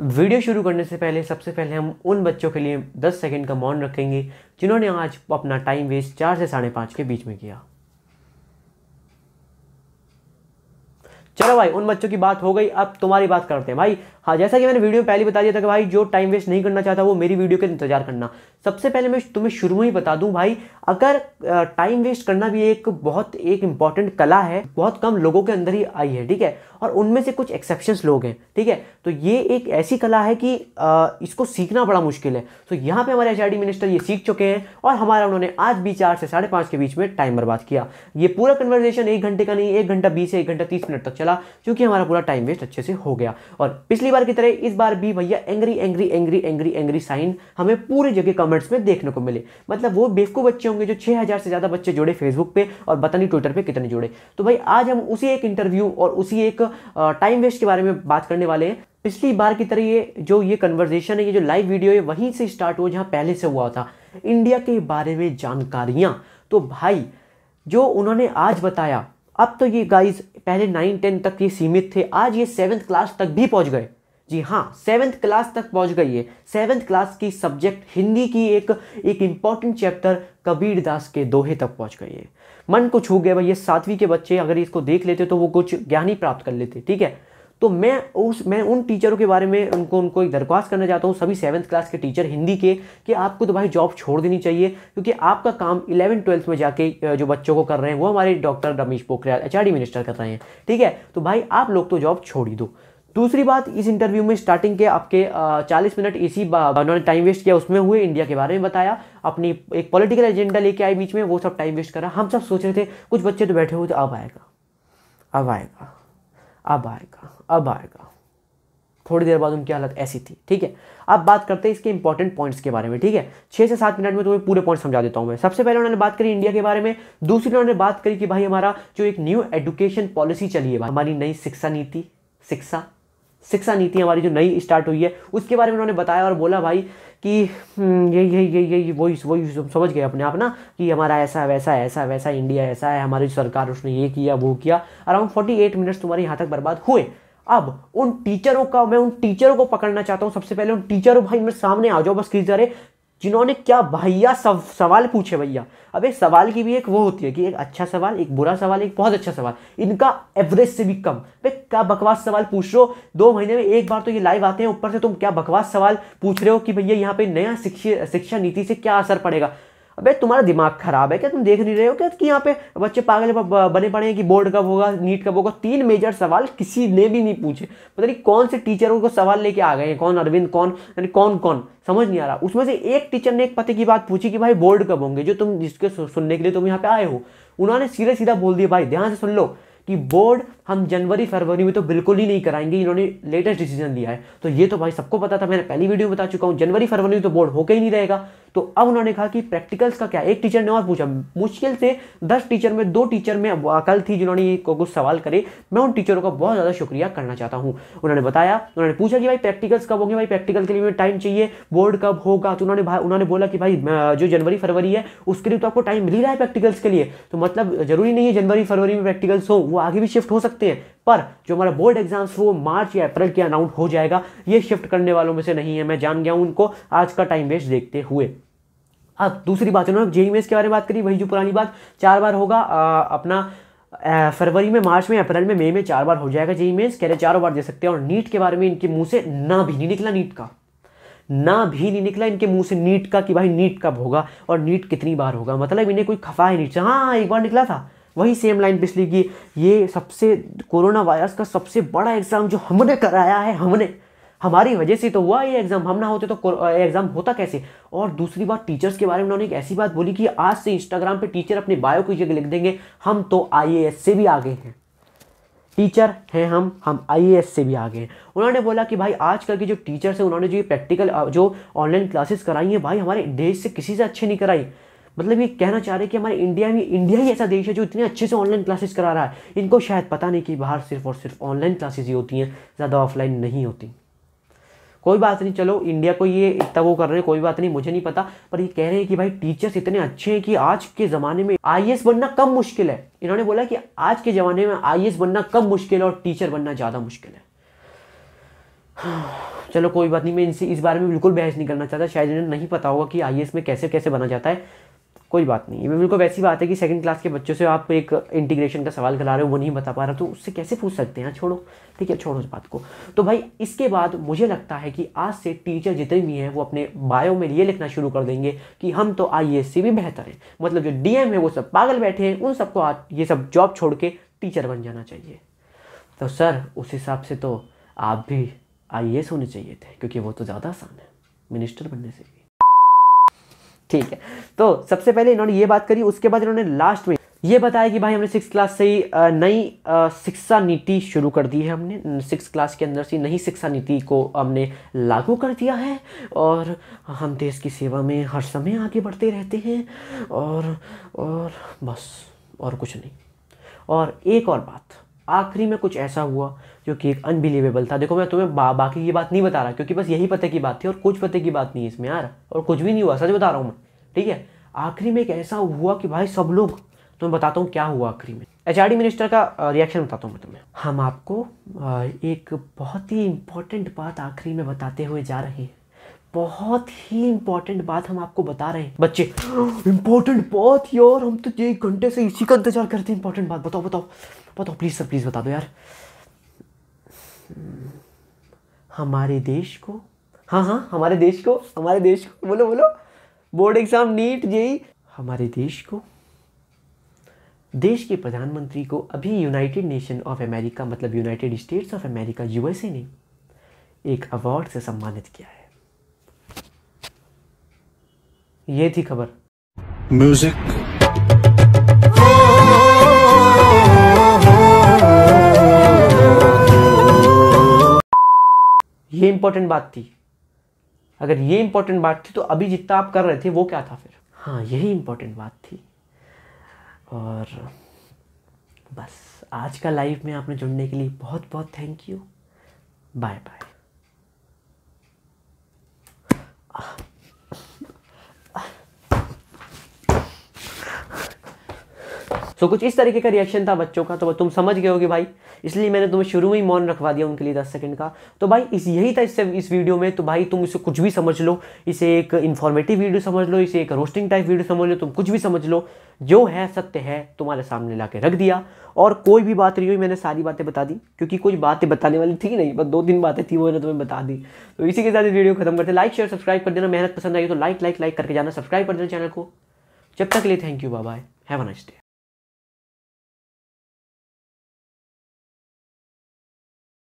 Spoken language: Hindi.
वीडियो शुरू करने से पहले सबसे पहले हम उन बच्चों के लिए 10 सेकंड का मौन रखेंगे जिन्होंने आज अपना टाइम वेस्ट चार से साढ़े पाँच के बीच में किया चलो भाई उन बच्चों की बात हो गई अब तुम्हारी बात करते हैं भाई हाँ जैसा कि मैंने वीडियो में पहले बता दिया था कि भाई जो टाइम वेस्ट नहीं करना चाहता वो मेरी वीडियो के इंतजार करना सबसे पहले मैं तुम्हें शुरू में ही बता दूं भाई अगर टाइम वेस्ट करना भी एक बहुत एक इंपॉर्टेंट कला है बहुत कम लोगों के अंदर ही आई है ठीक है और उनमें से कुछ एक्सेप्शन लोग हैं ठीक है तो ये एक ऐसी कला है कि आ, इसको सीखना बड़ा मुश्किल है तो यहाँ पे हमारे एच मिनिस्टर ये सीख चुके हैं और हमारा उन्होंने आज भी चार से साढ़े पाँच के बीच में टाइम बर्बाद किया ये पूरा कन्वर्जेशन एक घंटे का नहीं एक घंटा बीस से एक घंटा तीस मिनट तक चला क्योंकि हमारा पूरा टाइम वेस्ट अच्छे से हो गया और पिछली बार की तरह इस बार भी भैया angry angry angry angry angry sign हमें पूरी जगह कमेंट्स में देखने को मिले मतलब वो बेवकूफ़ बच्चे होंगे जो छः हज़ार से ज़्यादा बच्चे जुड़े फेसबुक पे और बता नहीं ट्विटर पे कितने जुड़े तो भाई आज हम उसी एक इंटरव्यू और उसी एक टाइम वेस्ट के बारे में बात करने वाले हैं पिछली बार की तरह ये जो ये कन्वर्जेशन है ये जो लाइव वीडियो है वहीं से स्टार्ट हुआ जहाँ पहले से हुआ था इंडिया के बारे में जानकारियाँ तो भाई जो उन्होंने आज बताया अब तो ये गाइज पहले नाइन टेन तक ये सीमित थे आज ये सेवन्थ क्लास तक भी पहुँच गए जी हाँ सेवन्थ क्लास तक पहुंच गई है सेवन्थ क्लास की सब्जेक्ट हिंदी की एक एक इम्पॉर्टेंट चैप्टर कबीर दास के दोहे तक पहुंच गई है मन को छू गया भाई ये सातवीं के बच्चे अगर इसको देख लेते तो वो कुछ ज्ञान ही प्राप्त कर लेते ठीक है तो मैं उस मैं उन टीचरों के बारे में उनको उनको एक दरख्वास्त करना चाहता हूँ सभी सेवन्थ क्लास के टीचर हिंदी के कि आपको तो भाई जॉब छोड़ देनी चाहिए क्योंकि आपका काम इलेवन ट्वेल्थ में जाके जो बच्चों को कर रहे हैं वो हमारे doctor Ramesh Pokhriyal H minister कर रहे हैं ठीक है तो भाई आप लोग तो जॉब छोड़ ही दो दूसरी बात इस इंटरव्यू में स्टार्टिंग के आपके चालीस मिनट इसी उन्होंने टाइम वेस्ट किया उसमें हुए इंडिया के बारे में बताया अपनी एक पॉलिटिकल एजेंडा लेके आए बीच में वो सब टाइम वेस्ट करा हम सब सोच रहे थे कुछ बच्चे तो बैठे हुए थे अब आएगा अब आएगा अब आएगा अब आएगा थोड़ी देर बाद उनकी हालत ऐसी थी ठीक है अब बात करते हैं इसके इंपॉर्टेंट पॉइंट्स के बारे में ठीक है छः से सात मिनट में तुम्हें पूरे पॉइंट समझा देता हूँ मैं सबसे पहले उन्होंने बात करी इंडिया के बारे में दूसरी उन्होंने बात करी कि भाई हमारा जो एक न्यू एजुकेशन पॉलिसी चली है हमारी नई शिक्षा नीति शिक्षा शिक्षा नीति हमारी जो नई स्टार्ट हुई है उसके बारे में उन्होंने बताया और बोला भाई कि हम्म, ये ये ये ये वही वही समझ गए अपने आप ना कि हमारा ऐसा वैसा ऐसा वैसा इंडिया ऐसा है हमारी सरकार उसने ये किया वो किया अराउंड फोर्टी एट मिनट्स तुम्हारे यहाँ तक बर्बाद हुए अब उन टीचरों का मैं उन टीचरों को पकड़ना चाहता हूँ सबसे पहले उन टीचरों भाई मेरे सामने आ जाओ बस किस रहे जिन्होंने क्या भैया सव, सवाल पूछे भैया अब एक सवाल की भी एक वो होती है कि एक अच्छा सवाल एक बुरा सवाल एक बहुत अच्छा सवाल इनका एवरेज से भी कम भाई क्या बकवास सवाल पूछ रहे हो दो महीने में एक बार तो ये लाइव आते हैं ऊपर से तुम क्या बकवास सवाल पूछ रहे हो कि भैया यहाँ पे नया शिक्षा शिक्षा नीति से क्या असर पड़ेगा अबे तुम्हारा दिमाग खराब है क्या तुम देख नहीं रहे हो क्या कि यहाँ पे बच्चे पागल बने पड़े हैं कि बोर्ड कब होगा नीट कब होगा तीन मेजर सवाल किसी ने भी नहीं पूछे पता नहीं कौन से टीचरों को सवाल लेके आ गए हैं कौन अरविंद कौन यानी कौन कौन समझ नहीं आ रहा उसमें से एक टीचर ने एक पते की बात पूछी कि भाई बोर्ड कब होंगे जो तुम जिसके सुनने के लिए तुम यहाँ पे आए हो उन्होंने सीधे सीधा बोल दिया भाई ध्यान से सुन लो कि बोर्ड हम जनवरी फरवरी में तो बिल्कुल ही नहीं कराएंगे इन्होंने लेटेस्ट डिसीजन लिया है तो ये तो भाई सबको पता था मैंने पहली वीडियो में बता चुका हूँ जनवरी फरवरी में तो बोर्ड होकर ही नहीं रहेगा तो अब उन्होंने कहा कि प्रैक्टिकल्स का क्या एक टीचर ने और पूछा मुश्किल से दस टीचर में दो टीचर में अकल थी जिन्होंने कुछ सवाल करे मैं उन टीचरों का बहुत ज़्यादा शुक्रिया करना चाहता हूँ उन्होंने बताया उन्होंने पूछा कि भाई प्रैक्टिकल्स कब होंगे भाई प्रैक्टिकल के लिए टाइम चाहिए बोर्ड कब होगा तो उन्होंने उन्होंने बोला कि भाई जो जनवरी फरवरी है उसके लिए तो आपको टाइम मिल ही रहा है प्रैक्टिकल्स के लिए तो मतलब जरूरी नहीं है जनवरी फरवरी में प्रैक्टिकल्स हो वो आगे भी शिफ्ट हो सकते हैं पर जो हमारा बोर्ड एग्जाम्स वो मार्च या अप्रैल के अनाउंट हो जाएगा ये शिफ्ट करने वालों में से नहीं है मैं जान गया हूँ उनको आज का टाइम वेस्ट देखते हुए अब दूसरी बात उन्होंने जेई e e मेस के बारे में बात करी वही जो पुरानी बात चार बार होगा आ, अपना फरवरी में मार्च में अप्रैल में मई में, चार बार हो जाएगा जेई मेन्स कह रहे चारों बार दे सकते हैं और नीट के बारे में इनके मुंह से ना भी नहीं निकला नीट का ना भी नहीं निकला इनके मुंह से नीट का कि भाई नीट कब होगा और नीट कितनी बार होगा मतलब इन्हें कोई खफा है नीट से हाँ एक बार निकला था वही सेम लाइन पिछली की ये सबसे कोरोना वायरस का सबसे बड़ा एग्ज़ाम जो हमने कराया है हमने हमारी वजह से तो हुआ ये एग्ज़ाम हम ना होते तो एग्ज़ाम होता कैसे और दूसरी बात टीचर्स के बारे में उन्होंने एक ऐसी बात बोली कि आज से इंस्टाग्राम पे टीचर अपने बायो की जगह लिख देंगे हम तो आई से भी आगे हैं टीचर हैं हम हम आई से भी आगे हैं उन्होंने बोला कि भाई आजकल के जो टीचर्स हैं उन्होंने जो ये प्रैक्टिकल जो ऑनलाइन क्लासेस कराई हैं भाई हमारे देश से किसी से अच्छे नहीं कराई मतलब ये कहना चाह रहे हैं कि हमारे इंडिया में इंडिया ही ऐसा देश है जो इतने अच्छे से ऑनलाइन क्लासेस करा रहा है इनको शायद पता नहीं कि बाहर सिर्फ और सिर्फ ऑनलाइन क्लासेस ही होती हैं ज़्यादा ऑफलाइन नहीं होती कोई बात नहीं चलो इंडिया को ये इतना वो कर रहे हैं कोई बात नहीं मुझे नहीं पता पर ये कह रहे हैं कि भाई टीचर्स इतने अच्छे हैं कि आज के ज़माने में आई बनना कम मुश्किल है इन्होंने बोला कि आज के ज़माने में आई बनना कम मुश्किल है और टीचर बनना ज़्यादा मुश्किल है चलो कोई बात नहीं मैं इनसे इस बारे में बिल्कुल बहस नहीं करना चाहता शायद इन्हें नहीं पता होगा कि आई में कैसे कैसे बना जाता है कोई बात नहीं ये बिल्कुल वैसी बात है कि सेकंड क्लास के बच्चों से आप एक इंटीग्रेशन का सवाल करा रहे हो वो नहीं बता पा रहा तो उससे कैसे पूछ सकते हैं छोड़ो ठीक है छोड़ो उस बात को तो भाई इसके बाद मुझे लगता है कि आज से टीचर जितने भी हैं वो अपने बायो में ये लिखना शुरू कर देंगे कि हम तो आई से भी बेहतर हैं मतलब जो डी है वो सब पागल बैठे हैं उन सबको आज ये सब जॉब छोड़ के टीचर बन जाना चाहिए तो सर उस हिसाब से तो आप भी आई होने चाहिए थे क्योंकि वो तो ज़्यादा आसान है मिनिस्टर बनने से भी ठीक है तो सबसे पहले इन्होंने ये बात करी उसके बाद इन्होंने लास्ट में ये बताया कि भाई हमने सिक्स क्लास से ही नई शिक्षा नीति शुरू कर दी है हमने सिक्स क्लास के अंदर से नई शिक्षा नीति को हमने लागू कर दिया है और हम देश की सेवा में हर समय आगे बढ़ते रहते हैं और और बस और कुछ नहीं और एक और बात आखिरी में कुछ ऐसा हुआ जो कि एक अनबिलीवेबल था देखो मैं तुम्हें बा, बाकी की बात नहीं बता रहा क्योंकि बस यही पते की बात थी और कुछ पते की बात नहीं है इसमें यार और कुछ भी नहीं हुआ सच बता रहा हूँ मैं ठीक है आखिरी में एक ऐसा हुआ कि भाई सब लोग तो मैं बताता हूँ क्या हुआ आखिरी में एच मिनिस्टर का रिएक्शन बताता हूँ मैं तुम्हें हम आपको एक बहुत ही इम्पोर्टेंट बात आखिरी में बताते हुए जा रहे हैं बहुत ही इम्पोर्टेंट बात हम आपको बता रहे हैं बच्चे इम्पोर्टेंट बात यार हम तो एक घंटे से इसी का इंतजार करते हैं इंपॉर्टेंट बात बताओ बताओ बताओ प्लीज़ सर प्लीज़ बता दो यार हमारे देश को हाँ हाँ हमारे देश को हमारे देश को बोलो बोलो बोर्ड एग्ज़ाम नीट जेई हमारे देश को देश के प्रधानमंत्री को अभी यूनाइटेड नेशन ऑफ अमेरिका मतलब united states of America USA ने एक अवार्ड से सम्मानित किया है ये थी खबर म्यूजिक ये इंपॉर्टेंट बात थी अगर ये इंपॉर्टेंट बात थी तो अभी जितना आप कर रहे थे वो क्या था फिर हाँ यही इंपॉर्टेंट बात थी और बस आज का लाइफ में आपने जुड़ने के लिए बहुत बहुत thank you bye bye so कुछ इस तरीके का रिएक्शन था बच्चों का तो तुम समझ गए होगे भाई इसलिए मैंने तुम्हें शुरू में ही मौन रखवा दिया उनके लिए दस सेकंड का तो भाई इस यही था इससे इस वीडियो में तो भाई तुम इसे कुछ भी समझ लो इसे एक इन्फॉर्मेटिव वीडियो समझ लो इसे एक रोस्टिंग टाइप वीडियो समझ लो तुम कुछ भी समझ लो जो है सत्य है तुम्हारे सामने ला के रख दिया और कोई भी बात नहीं हुई मैंने सारी बातें बता दी क्योंकि कुछ बातें बताने वाली थी नहीं बस दो तीन बातें थी वो मैंने तुम्हें बता दी तो इसी के साथ वीडियो खत्म करते लाइक शेयर सब्सक्राइब कर देना मेहनत पसंद आई तो लाइक लाइक लाइक करके जाना सब्सक्राइब कर देना चैनल को जब तक के लिए thank you bye have a nice day